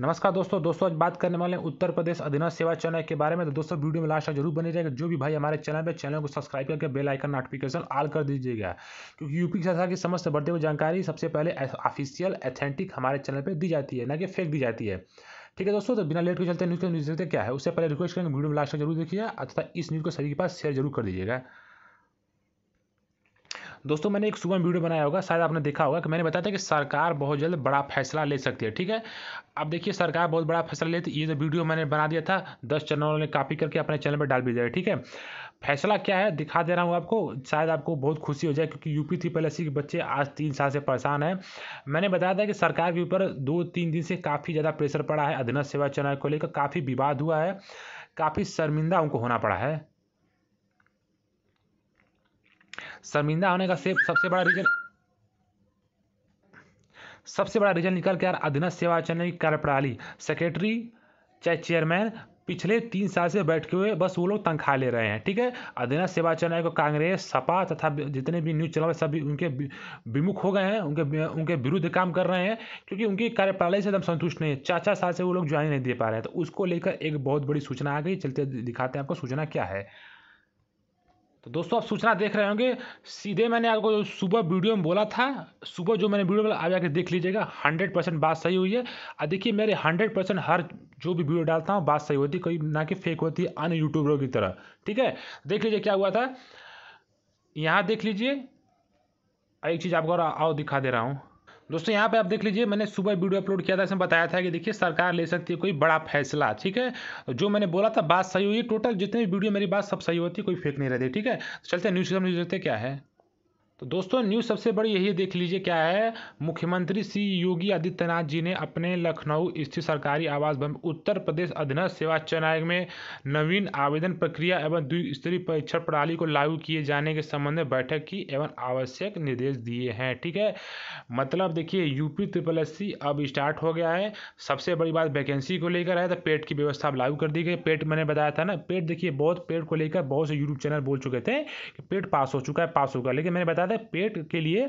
नमस्कार दोस्तों दोस्तों आज बात करने वाले हैं उत्तर प्रदेश अधीनस्थ सेवा चैनल के बारे में तो दोस्तों वीडियो में लास्ट तक जरूर बने रहेगा जो भी भाई हमारे चैनल पे चैनल को सब्सक्राइब करके बेल आइकन नोटिफिकेशन ऑल कर दीजिएगा क्योंकि यूपी की सरकार की समस्त बढ़ते हुए जानकारी सबसे पहले ऑफिशियल एथेंटिक हमारे चैनल पर दी जाती है ना कि फेक दी जाती है ठीक है दोस्तों तो बिना लेट के चलते न्यूज़ न्यूज़ देखते क्या है उससे पहले रिक्वेस्ट करेंगे वीडियो में लास्ट तक जरूर देखिएगा अथवा इस न्यूज़ को सभी के पास शेयर जरूर कर दीजिएगा दोस्तों मैंने एक सुबह वीडियो बनाया होगा शायद आपने देखा होगा कि मैंने बताया था कि सरकार बहुत जल्द बड़ा फैसला ले सकती है ठीक है अब देखिए सरकार बहुत बड़ा फैसला लेती तो ये जो वीडियो मैंने बना दिया था दस चैनलों ने कॉपी करके अपने चैनल पर डाल भी दिया ठीक है फैसला क्या है दिखा दे रहा हूँ आपको शायद आपको बहुत खुशी हो जाए क्योंकि यूपी ट्रिपल एस के बच्चे आज तीन साल से परेशान हैं मैंने बताया था कि सरकार के ऊपर दो तीन दिन से काफ़ी ज़्यादा प्रेशर पड़ा है अधीनस्थ सेवा चुनाव को लेकर काफ़ी विवाद हुआ है काफ़ी शर्मिंदा उनको होना पड़ा है शर्मिंदा होने का सेफ सबसे बड़ा रीजन सबसे बड़ा रीजन निकल के यार अधीनस्थ सेवा चयन की कार्यप्रणाली सेक्रेटरी चाहे चेयरमैन पिछले तीन साल से बैठे हुए बस वो लोग तनख्वाह ले रहे हैं ठीक है अधीनस्थ सेवा चयन को कांग्रेस सपा तथा जितने भी न्यूज चैनल सभी उनके विमुख हो गए हैं उनके उनके विरुद्ध काम कर रहे हैं क्योंकि उनकी कार्यप्रणाली से एकदम संतुष्ट नहीं है चार चार साल से वो लोग ज्वाइन नहीं दे पा रहे हैं तो उसको लेकर एक बहुत बड़ी सूचना आ गई चलते दिखाते हैं आपको सूचना क्या है तो दोस्तों आप सूचना देख रहे होंगे सीधे मैंने आपको सुबह वीडियो में बोला था सुबह जो मैंने वीडियो बोला आप जाकर देख लीजिएगा हंड्रेड परसेंट बात सही हुई है और देखिए मेरे हंड्रेड परसेंट हर जो भी वीडियो डालता हूँ बात सही होती है कोई ना कि फेक होती है अन्य यूट्यूबरों की तरह ठीक है देख लीजिए क्या हुआ था यहाँ देख लीजिए एक चीज़ आपको और आओ दिखा दे रहा हूँ दोस्तों यहाँ पे आप देख लीजिए मैंने सुबह वीडियो अपलोड किया था इसमें बताया था कि देखिए सरकार ले सकती है कोई बड़ा फैसला ठीक है जो मैंने बोला था बात सही हुई टोटल जितने भी वीडियो मेरी बात सब सही होती है कोई फेक नहीं रहती ठीक है चलते न्यूज़ न्यूज़ देखते क्या है तो दोस्तों न्यूज़ सबसे बड़ी यही देख लीजिए क्या है मुख्यमंत्री श्री योगी आदित्यनाथ जी ने अपने लखनऊ स्थित सरकारी आवास भवन उत्तर प्रदेश अधीनस्थ सेवा चयन आयोग में नवीन आवेदन प्रक्रिया एवं द्विस्तरीय परीक्षण प्रणाली को लागू किए जाने के संबंध में बैठक की एवं आवश्यक निर्देश दिए हैं ठीक है मतलब देखिए यूपी ट्रिपल एस अब स्टार्ट हो गया है सबसे बड़ी बात वैकेंसी को लेकर है तो पेट की व्यवस्था अब लागू कर दी गई पेट मैंने बताया था ना पेट देखिए बहुत पेट को लेकर बहुत से यूट्यूब चैनल बोल चुके थे कि पेट पास हो चुका है पास होगा लेकिन मैंने बताया है पेट के लिए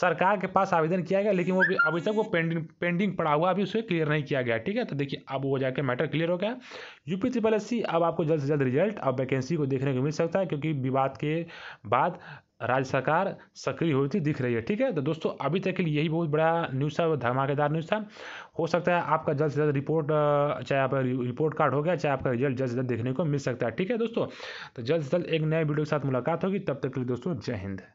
सरकार के पास आवेदन किया गया लेकिन वो अभी तक वो पेंडिंग पेंडिंग पड़ा हुआ अभी उसे क्लियर नहीं किया गया ठीक है तो देखिए अब वो जाकर मैटर क्लियर हो गया यूपी ट्रिपल एस अब आपको जल्द से जल्द रिजल्ट और वैकेंसी को देखने को मिल सकता है क्योंकि विवाद के बाद राज्य सरकार सक्रिय होती दिख रही है ठीक है तो दोस्तों अभी तक के लिए यही बहुत बड़ा न्यूज़ था धमाकेदार न्यूज़ था हो सकता है आपका जल्द से जल्द रिपोर्ट चाहे आपका रिपोर्ट कार्ड हो गया चाहे आपका रिजल्ट जल्द से जल्द देखने को मिल सकता है ठीक है दोस्तों तो जल्द से जल्द एक नए वीडियो के साथ मुलाकात होगी तब तक के लिए दोस्तों जय हिंद